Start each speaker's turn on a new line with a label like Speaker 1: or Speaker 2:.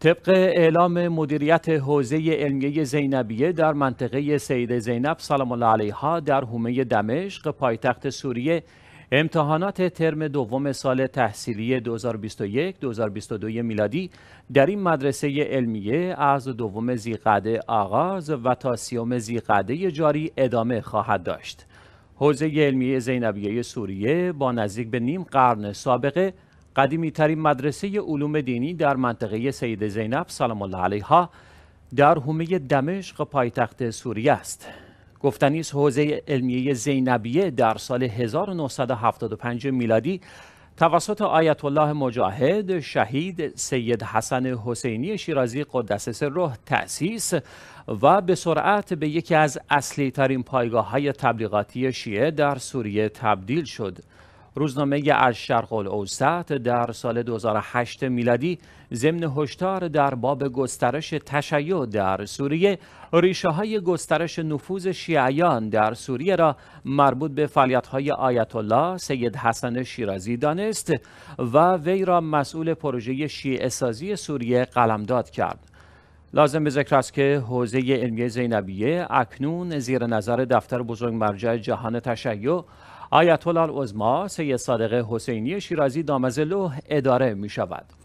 Speaker 1: طبق اعلام مدیریت حوزه علمیه زینبیه در منطقه سید زینب سلام الله علیها در حومه دمشق پایتخت سوریه امتحانات ترم دوم سال تحصیلی 2021-2022 میلادی در این مدرسه علمیه از دوم زیقده آغاز و تا سیوم زیقده جاری ادامه خواهد داشت. حوزه علمیه زینبیه سوریه با نزدیک به نیم قرن سابقه قدیمی ترین مدرسه علوم دینی در منطقه سید زینب سلام الله علیها در حومه دمشق پایتخت سوریه است گفتنی است حوزه علمیه زینبیه در سال 1975 میلادی توسط آیت الله مجاهد شهید سید حسن حسینی شیرازی قدس سره تأسیس و به سرعت به یکی از اصلی ترین پایگاه های تبلیغاتی شیعه در سوریه تبدیل شد روزنامه الشرق الاوسط در سال 2008 میلادی ضمن هشدار در باب گسترش تشیع در سوریه ریشه های گسترش نفوذ شیعیان در سوریه را مربوط به فعالیت های آیت الله سید حسن شیرازی دانست و وی را مسئول پروژه شیعه سازی سوریه قلمداد کرد لازم به ذکر است که حوزه علمی زینبیه اکنون زیر نظر دفتر بزرگ مرجع جهان تشیع آیت الله العظما سید صادق حسینی شیرازی دامزلو اداره می شود.